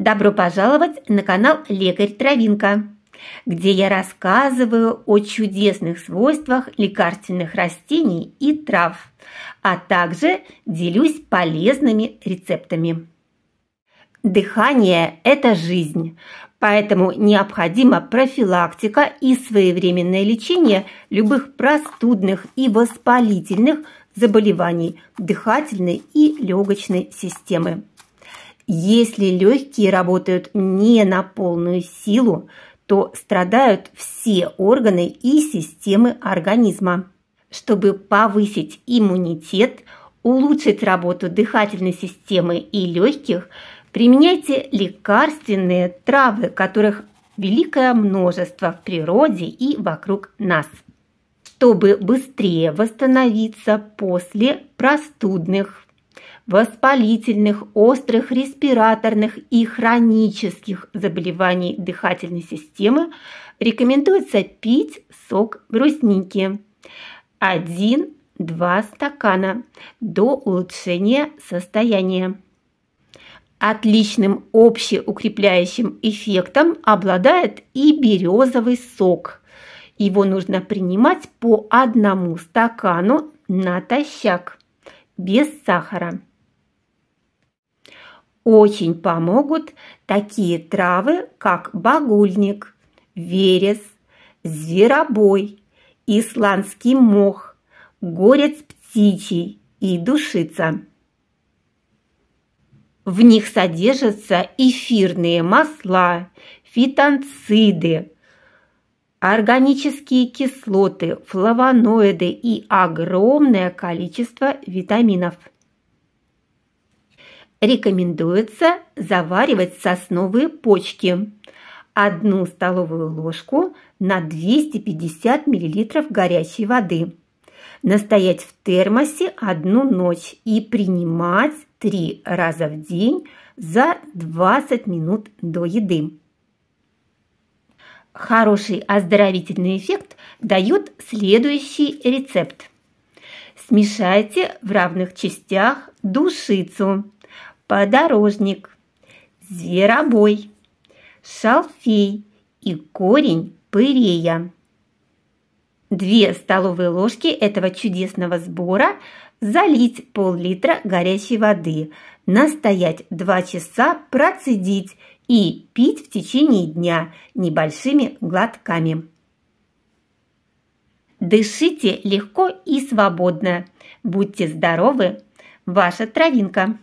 Добро пожаловать на канал «Лекарь Травинка», где я рассказываю о чудесных свойствах лекарственных растений и трав, а также делюсь полезными рецептами. Дыхание – это жизнь, поэтому необходима профилактика и своевременное лечение любых простудных и воспалительных заболеваний дыхательной и легочной системы. Если легкие работают не на полную силу, то страдают все органы и системы организма. Чтобы повысить иммунитет, улучшить работу дыхательной системы и легких, применяйте лекарственные травы, которых великое множество в природе и вокруг нас чтобы быстрее восстановиться после простудных воспалительных, острых, респираторных и хронических заболеваний дыхательной системы рекомендуется пить сок брусники 1-2 стакана до улучшения состояния. Отличным общеукрепляющим эффектом обладает и березовый сок. Его нужно принимать по одному стакану натощак без сахара. Очень помогут такие травы, как багульник, верес, зверобой, исландский мох, горец птичий и душица. В них содержатся эфирные масла, фитонциды, органические кислоты, флавоноиды и огромное количество витаминов. Рекомендуется заваривать сосновые почки. Одну столовую ложку на 250 мл горячей воды. Настоять в термосе одну ночь и принимать три раза в день за 20 минут до еды. Хороший оздоровительный эффект дает следующий рецепт. Смешайте в равных частях душицу, подорожник, зверобой, шалфей и корень пырея. Две столовые ложки этого чудесного сбора залить пол-литра горячей воды, настоять 2 часа, процедить и пить в течение дня небольшими глотками. Дышите легко и свободно. Будьте здоровы! Ваша травинка.